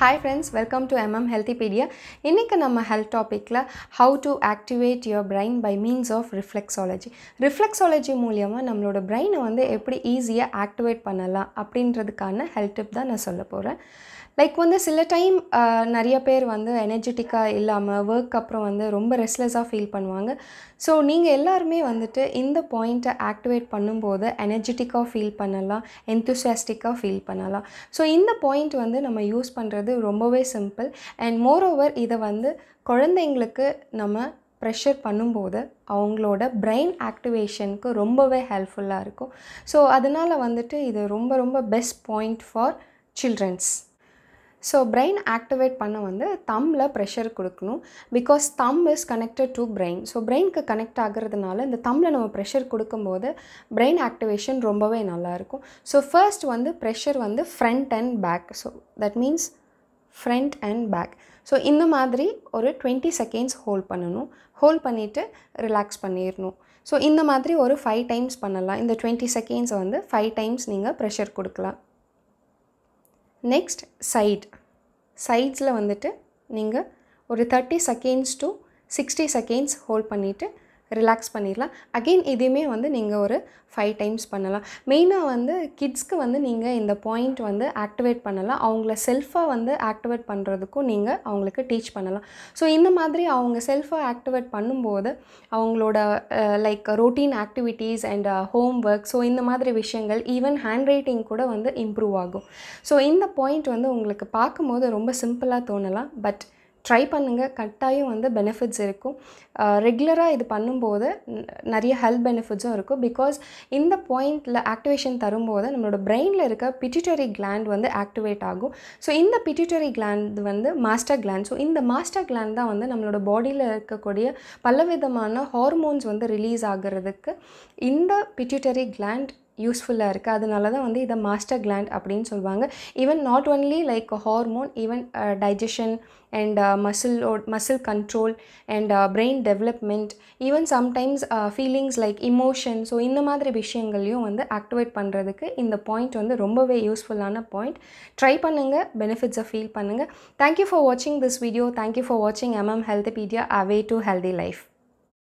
hi friends welcome to MM healthy pedia இன்றைக்கி நம்ம health டாப்பிக்கில் how to activate your brain by means of reflexology reflexology மூலியமாக நம்மளோட பிரெயினை வந்து எப்படி ஈஸியாக ஆக்டிவேட் பண்ணலாம் அப்படின்றதுக்கான ஹெல்த் டிப் தான் நான் சொல்ல போகிறேன் லைக் வந்து சில டைம் நிறைய பேர் வந்து எனர்ஜெட்டிக்காக இல்லாமல் ஒர்க் அப்புறம் வந்து ரொம்ப ரெஸ்ட்லெஸ்ஸாக ஃபீல் பண்ணுவாங்க ஸோ நீங்கள் எல்லாருமே வந்துட்டு இந்த பாயிண்ட்டை ஆக்டிவேட் பண்ணும்போது எனர்ஜெட்டிக்காக ஃபீல் பண்ணலாம் எந்தூசியாஸ்டிக்காக ஃபீல் பண்ணலாம் ஸோ இந்த பாயிண்ட் வந்து நம்ம யூஸ் பண்ணுறது பண்ணுறது ரொம்பவே சிம்பிள் அண்ட் மோரோவர் இதை வந்து குழந்தைங்களுக்கு நம்ம ப்ரெஷர் பண்ணும்போது அவங்களோட பிரெயின் ஆக்டிவேஷனுக்கு ரொம்பவே ஹெல்ப்ஃபுல்லாக இருக்கும் ஸோ அதனால் வந்துட்டு இது ரொம்ப ரொம்ப best point for childrens so brain activate பண்ண வந்து தம்மில் ப்ரெஷர் கொடுக்கணும் because thumb is connected to brain so பிரெயினுக்கு கனெக்ட் ஆகிறதுனால இந்த தம்மில் நம்ம ப்ரெஷர் கொடுக்கும்போது பிரெயின் ஆக்டிவேஷன் ரொம்பவே நல்லாயிருக்கும் ஸோ ஃபர்ஸ்ட் வந்து ப்ரெஷர் வந்து front and back so that means front and back so இந்த மாதிரி ஒரு டுவெண்ட்டி செகண்ட்ஸ் ஹோல்ட் பண்ணணும் ஹோல்ட் பண்ணிவிட்டு ரிலாக்ஸ் பண்ணிடணும் ஸோ இந்த மாதிரி ஒரு ஃபைவ் டைம்ஸ் பண்ணலாம் இந்த டுவெண்ட்டி செகண்ட்ஸை வந்து ஃபைவ் டைம்ஸ் நீங்கள் ப்ரெஷர் கொடுக்கலாம் நெக்ஸ்ட் சைட் சைட்ஸில் வந்துட்டு நீங்கள் ஒரு thirty seconds to sixty seconds hold பண்ணிவிட்டு ரிலாக்ஸ் பண்ணிடலாம் அகெயின் இதையுமே வந்து நீங்கள் ஒரு ஃபைவ் டைம்ஸ் பண்ணலாம் மெயினாக வந்து கிட்ஸ்க்கு வந்து நீங்கள் இந்த பாயிண்ட் வந்து ஆக்டிவேட் பண்ணலாம் அவங்கள செல்ஃபாக வந்து ஆக்டிவேட் பண்ணுறதுக்கும் நீங்கள் அவங்களுக்கு டீச் பண்ணலாம் ஸோ இந்த மாதிரி அவங்க செல்ஃபாக ஆக்டிவேட் பண்ணும்போது அவங்களோட like routine activities and homework so இந்த மாதிரி விஷயங்கள் ஈவன் ஹேண்ட் ரைட்டிங் கூட வந்து இம்ப்ரூவ் ஆகும் ஸோ இந்த பாயிண்ட் வந்து உங்களுக்கு பார்க்கும்போது ரொம்ப சிம்பிளாக தோணலாம் பட் ட்ரை பண்ணுங்கள் கட்டாயம் வந்து பெனிஃபிட்ஸ் இருக்கும் ரெகுலராக இது பண்ணும்போது நிறைய ஹெல்த் பெனிஃபிட்ஸும் இருக்கும் பிகாஸ் இந்த பாயிண்டில் ஆக்டிவேஷன் தரும்போது நம்மளோட பிரெயினில் இருக்க பிட்டிட்டரி கிளாண்ட் வந்து ஆக்டிவேட் ஆகும் ஸோ இந்த பிட்டிட்டரி கிளாண்ட் வந்து மாஸ்டர் கிளாண்ட் ஸோ இந்த மாஸ்டர் கிளாண்ட் தான் வந்து நம்மளோட பாடியில் இருக்கக்கூடிய பலவிதமான ஹார்மோன்ஸ் வந்து ரிலீஸ் ஆகிறதுக்கு இந்த பிட்டிட்டரி கிளாண்ட் யூஸ்ஃபுல்லாக இருக்குது அதனால தான் வந்து இதை மாஸ்டர் கிளாண்ட் அப்படின்னு சொல்லுவாங்க even not only like hormone even digestion and மசிலோ muscle control and brain development even sometimes feelings like emotion so இந்த மாதிரி விஷயங்களையும் வந்து ஆக்டிவேட் பண்ணுறதுக்கு இந்த பாயிண்ட் வந்து ரொம்பவே யூஸ்ஃபுல்லான பாயிண்ட் ட்ரை பண்ணுங்கள் பெனிஃபிட்ஸை ஃபீல் பண்ணுங்கள் தேங்க்யூ ஃபார் வாட்சிங் திஸ் வீடியோ தேங்க்யூ ஃபார் வாட்சிங் MM health பீடியா away to healthy life